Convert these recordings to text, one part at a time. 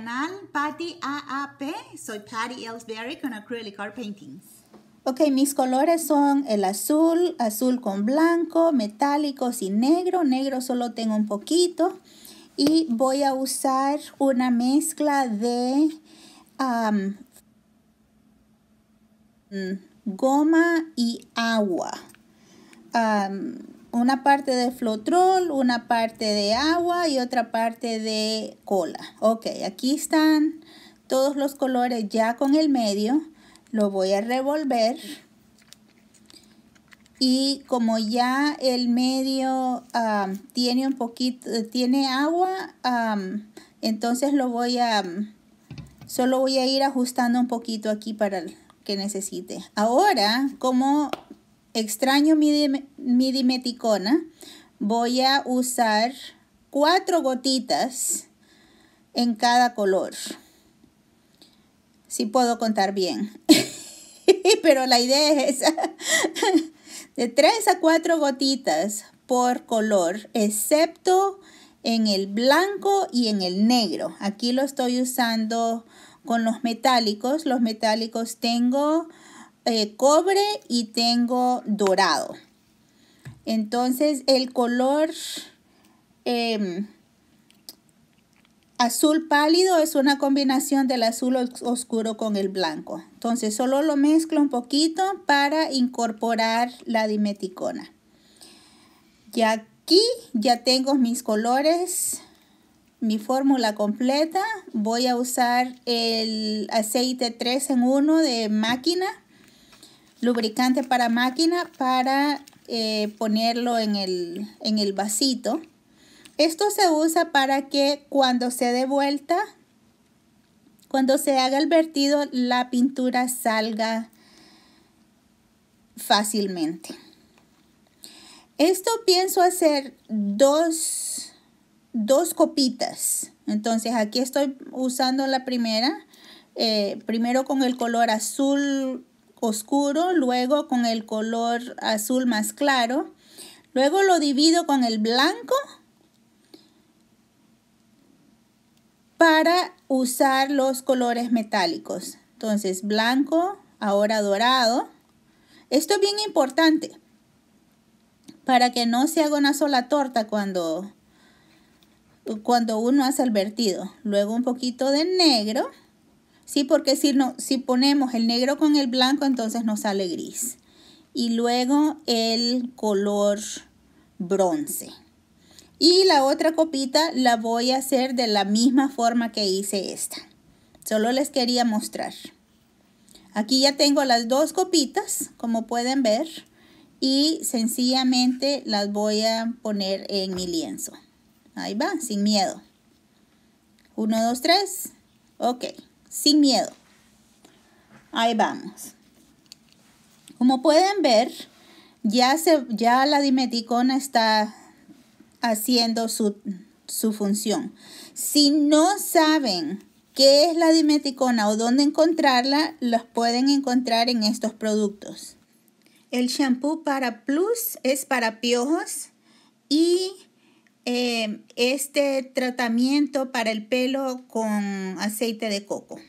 canal Patty AAP. Soy Patty Ellsberry con Acrylic Art Paintings. Ok, mis colores son el azul, azul con blanco, metálicos y negro. Negro solo tengo un poquito. Y voy a usar una mezcla de mm, goma y agua una parte de flotrol, una parte de agua y otra parte de cola. Ok, aquí están todos los colores ya con el medio. Lo voy a revolver. Y como ya el medio tiene un poquito, tiene agua, entonces lo voy a, solo voy a ir ajustando un poquito aquí para el que necesite. Ahora, como extraño mi, dimeticona, voy a usar cuatro gotitas en cada color. Si puedo contar bien. Pero la idea es De tres a cuatro gotitas por color, excepto en el blanco y en el negro. Aquí lo estoy usando con los metálicos. Los metálicos tengo eh, cobre y tengo dorado. Entonces el color em, azul pálido es una combinación del azul oscuro con el blanco. Entonces solo lo mezclo un poquito para incorporar la dimeticona. Y aquí ya tengo mis colores, mi fórmula completa. Voy a usar el aceite 3 en 1 de máquina lubricante para máquina para eh, ponerlo en el, en el vasito. Esto se usa para que cuando se dé vuelta, cuando se haga el vertido, la pintura salga fácilmente. Esto pienso hacer dos, dos copitas. Entonces aquí estoy usando la primera. Eh, primero con el color azul oscuro, luego con el color azul más claro, luego lo divido con el blanco para usar los colores metálicos. Entonces blanco, ahora dorado. Esto es bien importante para que no se haga una sola torta cuando, cuando uno hace el vertido. Luego un poquito de negro. ¿sí? Porque si, no, si ponemos el negro con el blanco, entonces nos sale gris. Y luego el color bronce. Y la otra copita la voy a hacer de la misma forma que hice esta. Solo les quería mostrar. Aquí ya tengo las dos copitas, como pueden ver. Y sencillamente las voy a poner en mi lienzo. Ahí va, sin miedo. Uno, dos, tres. Ok sin miedo. Ahí vamos. Como pueden ver, ya, se, ya la dimeticona está haciendo su, función. Si no saben qué es la dimeticona o dónde encontrarla, los pueden encontrar en estos productos. El shampoo para plus es para piojos y eh, este tratamiento para el pelo con aceite de coco.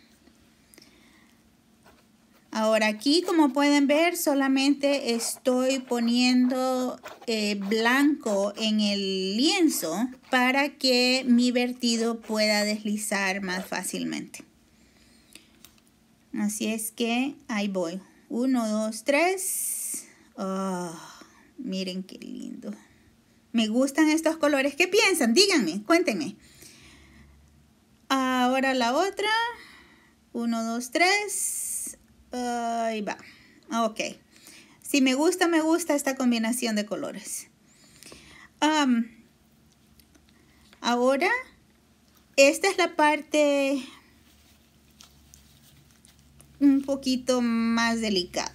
Ahora aquí, como pueden ver, solamente estoy poniendo eh, blanco en el lienzo para que mi vertido pueda deslizar más fácilmente. Así es que ahí voy. Uno, dos, tres. Ah, miren qué lindo. Me gustan estos colores. ¿Qué piensan? Díganme, cuéntenme. Ahora la otra. Uno, dos, tres. Ahí va. Ah, ok. Si me gusta, me gusta esta combinación de colores. ahora, esta es la parte un poquito más delicada.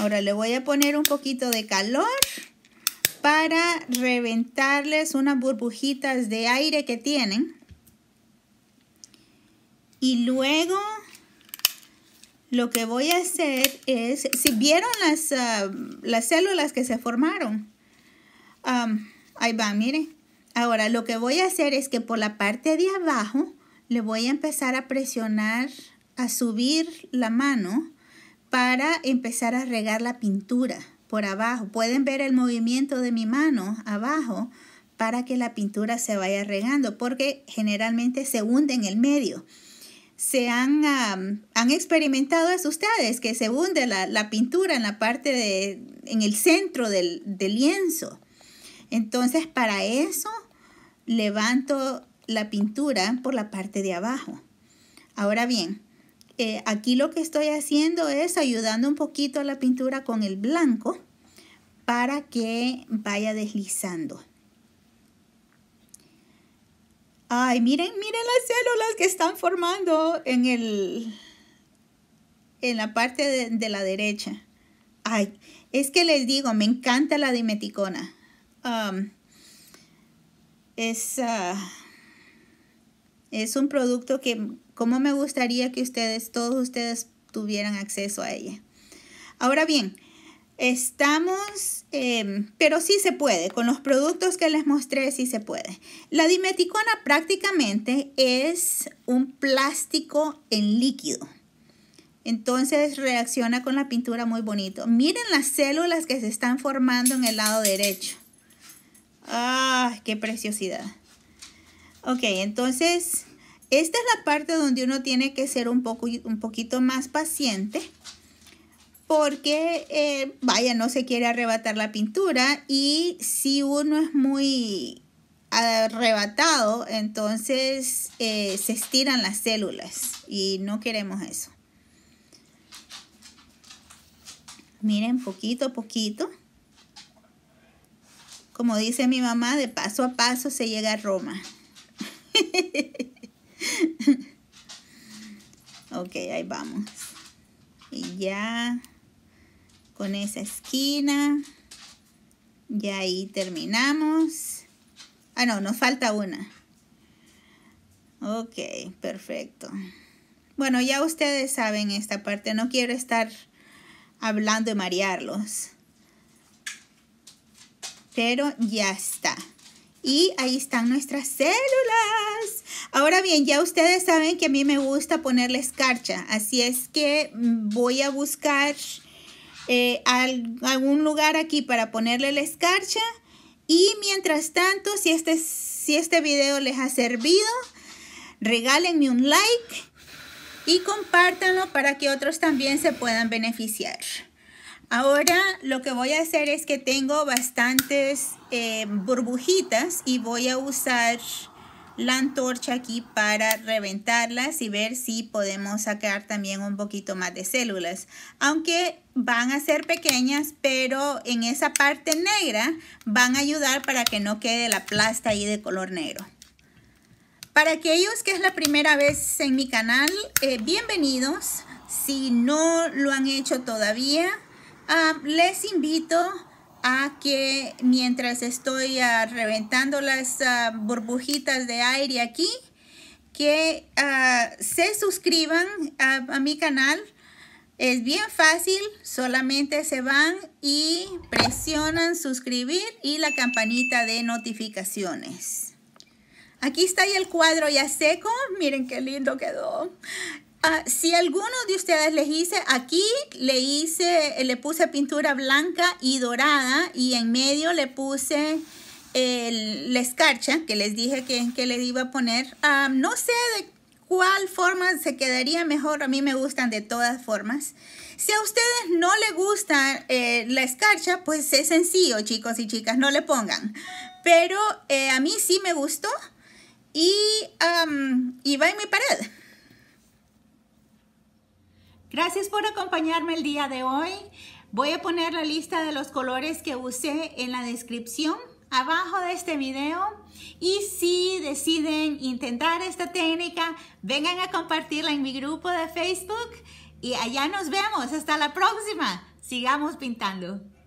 Ahora le voy a poner un poquito de calor para reventarles unas burbujitas de aire que tienen. Y luego lo que voy a hacer es, si vieron las, ah, células que se formaron, ahí va, miren. Ahora lo que voy a hacer es que por la parte de abajo le voy a empezar a presionar, a subir la mano para empezar a regar la pintura por abajo. Pueden ver el movimiento de mi mano abajo para que la pintura se vaya regando, porque generalmente se hunde en el medio. Se han, experimentado eso ustedes, que se hunde la, pintura en la parte de, en el centro del, del lienzo. Entonces, para eso levanto la pintura por la parte de abajo. Ahora bien, eh, aquí lo que estoy haciendo es ayudando un poquito a la pintura con el blanco para que vaya deslizando. Ay, miren, miren las células que están formando en, el, en la parte de, la derecha. Ay, es que les digo, me encanta la dimeticona. Esa. Um, es... Ah, es un producto que, como me gustaría que ustedes, todos ustedes tuvieran acceso a ella. Ahora bien, estamos, em, pero sí se puede, con los productos que les mostré sí se puede. La dimeticona prácticamente es un plástico en líquido. Entonces reacciona con la pintura muy bonito. Miren las células que se están formando en el lado derecho. ¡Ah, qué preciosidad! Ok, entonces esta es la parte donde uno tiene que ser un, poco, un poquito más paciente porque, eh, vaya, no se quiere arrebatar la pintura y si uno es muy arrebatado, entonces eh, se estiran las células y no queremos eso. Miren, poquito a poquito. Como dice mi mamá, de paso a paso se llega a Roma. ok, ahí vamos. Y ya con esa esquina. y ahí terminamos. Ah, no, nos falta una. Ok, perfecto. Bueno, ya ustedes saben esta parte. No quiero estar hablando de marearlos. Pero ya está. Y ahí están nuestras células. Ahora bien, ya ustedes saben que a mí me gusta ponerle escarcha. Así es que mm, voy a buscar eh, algún lugar aquí para ponerle la escarcha. Y mientras tanto, si este, si este video les ha servido, regálenme un like y compártanlo para que otros también se puedan beneficiar. Ahora lo que voy a hacer es que tengo bastantes eh, burbujitas y voy a usar la antorcha aquí para reventarlas y ver si podemos sacar también un poquito más de células. Aunque van a ser pequeñas, pero en esa parte negra van a ayudar para que no quede la plasta ahí de color negro. Para aquellos que es la primera vez en mi canal, eh, bienvenidos. Si no lo han hecho todavía, Ah, les invito a que mientras estoy ah, reventando las ah, burbujitas de aire aquí, que se suscriban a, mi canal. Es bien fácil, solamente se van y presionan suscribir y la campanita de notificaciones. Aquí está el cuadro ya seco. Miren qué lindo quedó. Ah, si alguno de ustedes les hice, aquí le hice, le puse pintura blanca y dorada y en medio le puse el, la escarcha que les dije que, que le iba a poner. Ah, no sé de cuál forma se quedaría mejor, a mí me gustan de todas formas. Si a ustedes no les gusta eh, la escarcha, pues es sencillo, chicos y chicas, no le pongan. Pero eh, a mí sí me gustó y, y va en mi pared. Gracias por acompañarme el día de hoy. Voy a poner la lista de los colores que usé en la descripción abajo de este video. Y si deciden intentar esta técnica, vengan a compartirla en mi grupo de Facebook. Y allá nos vemos. Hasta la próxima. Sigamos pintando.